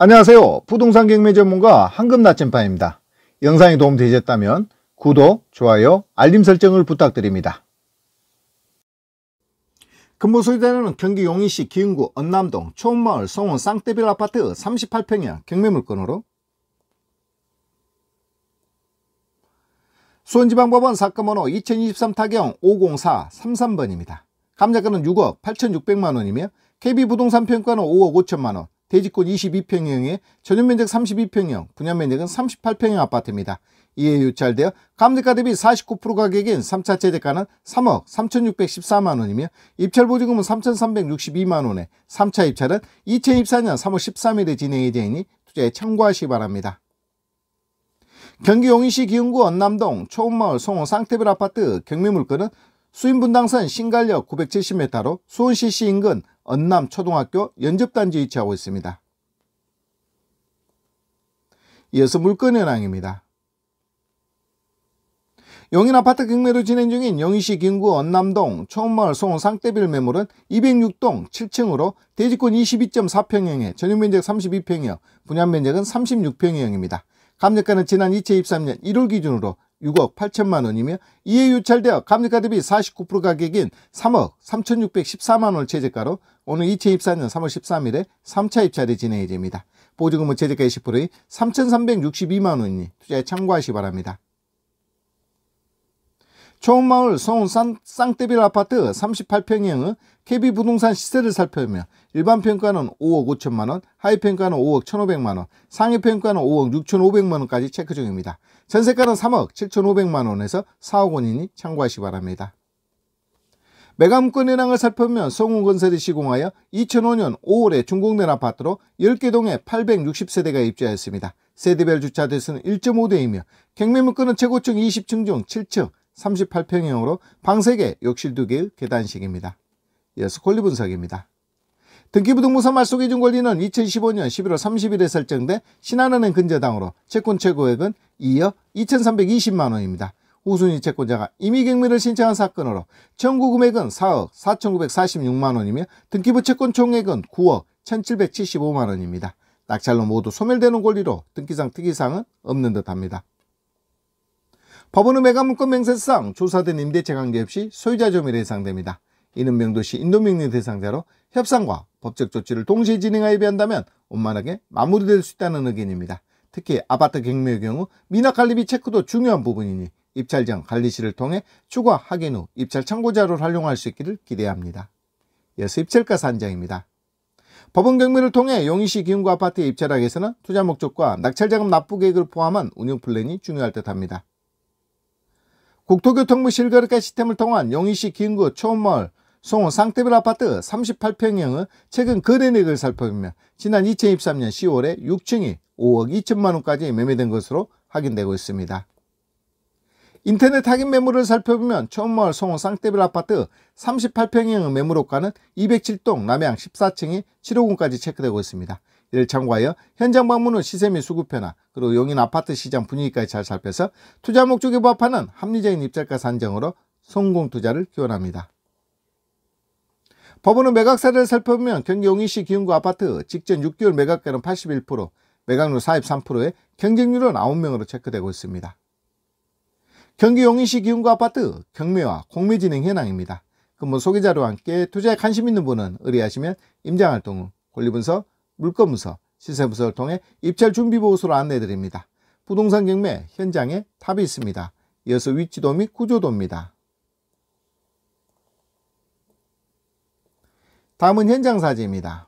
안녕하세요. 부동산 경매 전문가 황금 나침반입니다. 영상이 도움되셨다면 구독, 좋아요, 알림 설정을 부탁드립니다. 금보소유자는 경기 용인시 기흥구 언남동 초원마을 송원 쌍떼빌 아파트 38평형 경매 물건으로 수원지방법원 사건 번호 2023 타경 504-33번입니다. 감자가는 6억 8,600만원이며 KB부동산평가는 5억 5천만원, 대지권 22평형에 전용면적 32평형, 분양면적은 38평형 아파트입니다. 이에 유찰되어 감대가 대비 49% 가격인 3차 최대가는 3억 3,614만원이며 입찰보증금은 3,362만원에 3차 입찰은 2024년 3월 13일에 진행 예정이니 투자에 참고하시기 바랍니다. 경기 용인시 기흥구 언남동 초원마을 송호 쌍태별 아파트 경매 물건은 수인분당선 신갈역 970m로 수원시시 인근 언남 초등학교 연접단지에 위치하고 있습니다. 이어서 물건현황입니다. 용인 아파트 경매로 진행 중인 용인시 김구 언남동 초원마을 소 상대빌 매물은 206동 7층으로 대지권 22.4평형에 전용면적 32평형, 분양면적은 36평형입니다. 감정가는 지난 2023년 1월 기준으로 6억 8천만 원이며 이에 유찰되어 감리카드비49% 가격인 3억 3,614만 원을 최저가로 오늘 2024년 3월 13일에 3차 입찰이 진행 이됩니다 보증금은 최저가 20%의 3,362만 원이니 투자에 참고하시 기 바랍니다. 초원마을 서운 쌍, 쌍대빌 아파트 38평형의 KB 부동산 시세를 살펴보면 일반 평가는 5억 5천만원, 하위 평가는 5억 1,500만원, 상위 평가는 5억 6,500만원까지 체크 중입니다. 전세가는 3억 7,500만원에서 4억 원이니 참고하시기 바랍니다. 매감권 현황을 살펴보면 성우건설이 시공하여 2005년 5월에 준공된 아파트로 10개 동에 860세대가 입주하였습니다. 세대별 주차 대수는 1.5대이며 경매물가은 최고층 20층 중 7층, 38평형으로 방 3개, 욕실 2개, 의 계단식입니다. 이어서 권리 분석입니다. 등기부등본서 말소기준 권리는 2015년 11월 30일에 설정된 신한은행 근저당으로 채권 최고액은 2억 2320만원입니다. 우순위 채권자가 임의경매를 신청한 사건으로 청구 금액은 4억 4946만원이며 등기부 채권 총액은 9억 1775만원입니다. 낙찰로 모두 소멸되는 권리로 등기상 특이사항은 없는 듯합니다. 법원의 매각물권 맹세상 조사된 임대차 관계없이 소유자 조유에 해상됩니다. 이는 명도시 인도명리 대상자로 협상과 법적 조치를 동시에 진행하여 비한다면 원만하게 마무리될 수 있다는 의견입니다. 특히 아파트 경매의 경우 미납 관리비 체크도 중요한 부분이니 입찰 장 관리 실을 통해 추가 확인 후 입찰 참고 자료를 활용할 수 있기를 기대합니다. 이어서 입찰가 산장입니다. 법원 경매를 통해 용의시 기흥구 아파트에 입찰하기 위해서는 투자 목적과 낙찰자금 납부 계획을 포함한 운영 플랜이 중요할 듯합니다. 국토교통부 실거래가 시스템을 통한 용인시 김구 초음마을 송원 상태별 아파트 38평형의 최근 거래액을 살펴보면 지난 2023년 10월에 6층이 5억 2천만원까지 매매된 것으로 확인되고 있습니다. 인터넷 확인 매물을 살펴보면 초음마을 송원 상태별 아파트 38평형의 매물호가는 207동 남양 14층이 7호군까지 체크되고 있습니다. 이를 예, 참고하여 현장 방문 은 시세 및 수급 변화 그리고 용인 아파트 시장 분위기까지 잘 살펴서 투자 목적에 부합하는 합리적인 입찰가 산정으로 성공 투자를 기원합니다. 법원은 매각 사례를 살펴보면 경기 용인시 기흥구 아파트 직전 6개월 매각가는 81%, 매각률 43%에 경쟁률은 9명으로 체크되고 있습니다. 경기 용인시 기흥구 아파트 경매와 공매진행 현황입니다. 근문 소개자료와 함께 투자에 관심 있는 분은 의뢰하시면 임장활동 후 권리분석, 물건문서, 시세문서를 통해 입찰 준비 보호소를 안내드립니다. 부동산 경매 현장에 탑이 있습니다. 이어서 위치도 및 구조도입니다. 다음은 현장 사지입니다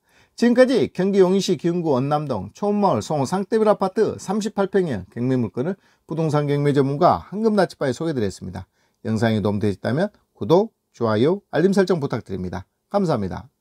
지금까지 경기 용인시 기흥구 원남동 초원마을 송상대빌아파트 38평의 경매 물건을 부동산 경매 전문가 한금나치바에 소개드렸습니다. 영상이 도움되셨다면 구독, 좋아요, 알림 설정 부탁드립니다. 감사합니다.